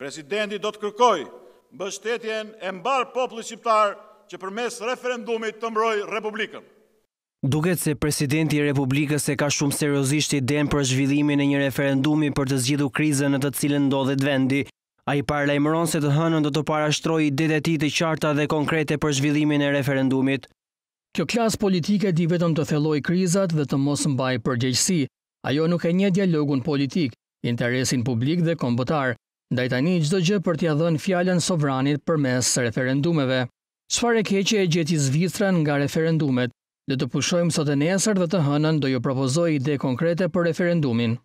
Presidenti do të kërkoj mbështetjen e mbar popullit shqiptar që përmes referendumit të mbroj Republikën. Duket se presidenti i Republikës e ka shumë seriozisht idën për zhvillimin e një referendumi për të zgjidhur krizën në të cilën ndodhet vendi. A i parla i mëron se të hënën do të parashtroj dhe ti të qarta dhe konkrete për zhvillimin e referendumit. Kjo klasë politike di vetëm të theloj krizat dhe të mos mbaj përgjegjësi. Ajo nuk e një dialogun politik, interesin publik dhe kombëtar. Ndaj tani gjithë gjë për t'ja dhënë fjallën sovranit për mes së referendumeve. Sfar e keqe e gjeti zvistran nga referendumet, dhe të pushojmë sot e nesër dhe të hënën do ju propozoj ide konkrete për referendumin.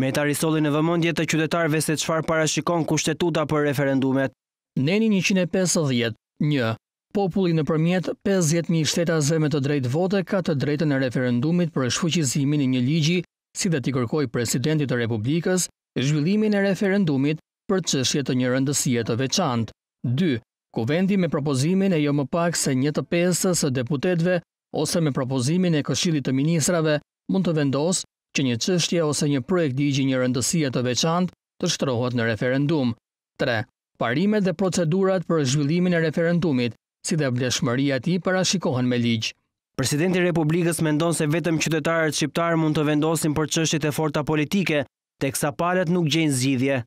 Me ta risollin e vëmëndje të qytetarve se qfar parashikon kushtetuta për referendumet. Neni 150. 1. Populli në përmjet 50.000 shtetazve me të drejt vote ka të drejtën e referendumit për shfuqizimin i një ligji, si dhe t'i kërkoj presidentit të Republikës, zhvillimin e referendumit për qëshje të një rëndësie të veçant. 2. Kuvendi me propozimin e jo më pak se një të pesës e deputetve ose me propozimin e këshillit të ministrave mund të vendos që një qështje ose një projekt digi një rëndësie të veçant të shtrohet në referendum. 3. Parimet dhe procedurat për zhvillimin e referendumit, si dhe bleshmëria ti parashikohen me ligjë. Presidenti Republikës mendon se vetëm qytetarët shqiptarë mund të vendosin për qështjit e forta politike, teksa palet nuk gjenë zgjidhje.